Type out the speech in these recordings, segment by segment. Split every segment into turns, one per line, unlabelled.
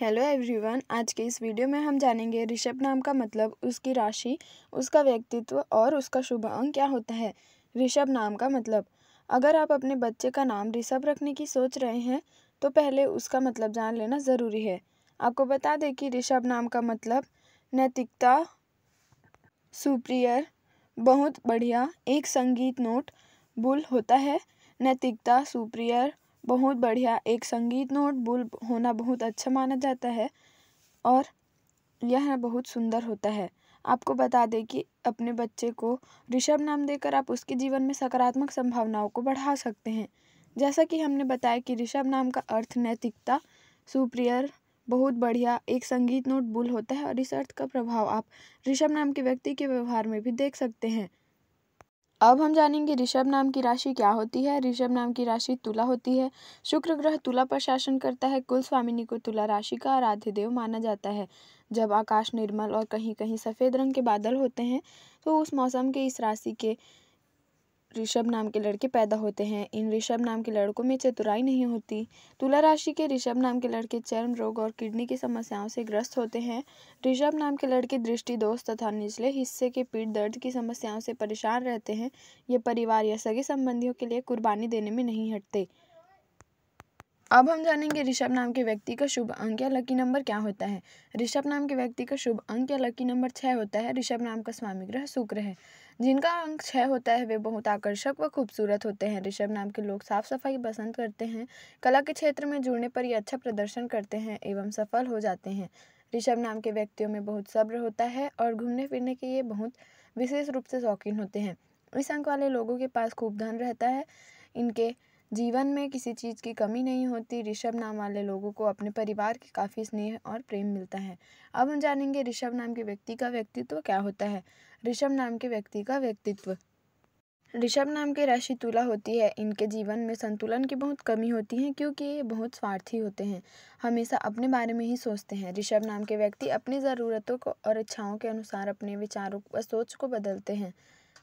hello everyone आज के इस वीडियो में हम जानेंगे ऋषभ नाम का मतलब उसकी राशि उसका व्यक्तित्व और उसका शुभ अंग क्या होता है ऋषभ नाम का मतलब अगर आप अपने बच्चे का नाम ऋषभ रखने की सोच रहे हैं तो पहले उसका मतलब जान लेना ज़रूरी है आपको बता दें कि ऋषभ नाम का मतलब नैतिकता सुप्रियर बहुत बढ़िया एक संगीत नोट बुल होता है नैतिकता सुप्रियर बहुत बढ़िया एक संगीत नोट बुल होना बहुत अच्छा माना जाता है और यह बहुत सुंदर होता है आपको बता दें कि अपने बच्चे को ऋषभ नाम देकर आप उसके जीवन में सकारात्मक संभावनाओं को बढ़ा सकते हैं जैसा कि हमने बताया कि ऋषभ नाम का अर्थ नैतिकता सुप्रियर बहुत बढ़िया एक संगीत नोट बुल होता है और इस अर्थ का प्रभाव आप ऋषभ नाम के व्यक्ति के व्यवहार में भी देख सकते हैं अब हम जानेंगे ऋषभ नाम की राशि क्या होती है ऋषभ नाम की राशि तुला होती है शुक्र ग्रह तुला पर शासन करता है कुल स्वामिनी को तुला राशि का आराध्य देव माना जाता है जब आकाश निर्मल और कहीं कहीं सफ़ेद रंग के बादल होते हैं तो उस मौसम के इस राशि के ऋषभ नाम के लड़के पैदा होते हैं इन ऋषभ नाम के लड़कों में चतुराई नहीं होती तुला राशि के ऋषभ नाम के लड़के चर्म रोग और किडनी की समस्याओं से ग्रस्त होते हैं ऋषभ नाम के लड़के दृष्टि दोष तथा निचले हिस्से के पीठ दर्द की समस्याओं से परेशान रहते हैं ये परिवार या सगे संबंधियों के लिए कुर्बानी देने में नहीं हटते अब हम जानेंगे ऋषभ नाम के व्यक्ति का शुभ अंक या लकी नंबर क्या होता है ऋषभ नाम के व्यक्ति का शुभ अंक या लकी नंबर छः होता है ऋषभ नाम का स्वामी ग्रह शुक्र है जिनका अंक छः होता है वे बहुत आकर्षक व खूबसूरत होते हैं ऋषभ नाम के लोग साफ सफाई पसंद करते हैं कला के क्षेत्र में जुड़ने पर ये अच्छा प्रदर्शन करते हैं एवं सफल हो जाते हैं ऋषभ नाम के व्यक्तियों में बहुत सब्र होता है और घूमने फिरने के ये बहुत विशेष रूप से शौकीन होते हैं इस अंक वाले लोगों के पास खूब धन रहता है इनके जीवन में किसी चीज़ की कमी नहीं होती ऋषभ नाम वाले लोगों को अपने परिवार के काफ़ी स्नेह और प्रेम मिलता है अब हम जानेंगे ऋषभ नाम के व्यक्ति का व्यक्तित्व क्या होता है ऋषभ नाम के व्यक्ति का व्यक्तित्व ऋषभ नाम की राशि तुला होती है इनके जीवन में संतुलन की बहुत कमी होती है क्योंकि ये बहुत स्वार्थी होते हैं हमेशा अपने बारे में ही सोचते हैं ऋषभ नाम के व्यक्ति अपनी ज़रूरतों को और इच्छाओं के अनुसार अपने विचारों व सोच को बदलते हैं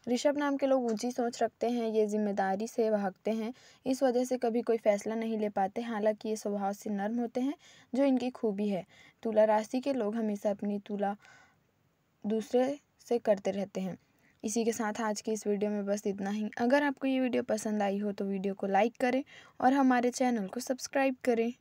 ऋषभ नाम के लोग ऊंची सोच रखते हैं ये जिम्मेदारी से भागते हैं इस वजह से कभी कोई फैसला नहीं ले पाते हालांकि ये स्वभाव से नर्म होते हैं जो इनकी खूबी है तुला राशि के लोग हमेशा अपनी तुला दूसरे से करते रहते हैं इसी के साथ आज की इस वीडियो में बस इतना ही अगर आपको ये वीडियो पसंद आई हो तो वीडियो को लाइक करें और हमारे चैनल को सब्सक्राइब करें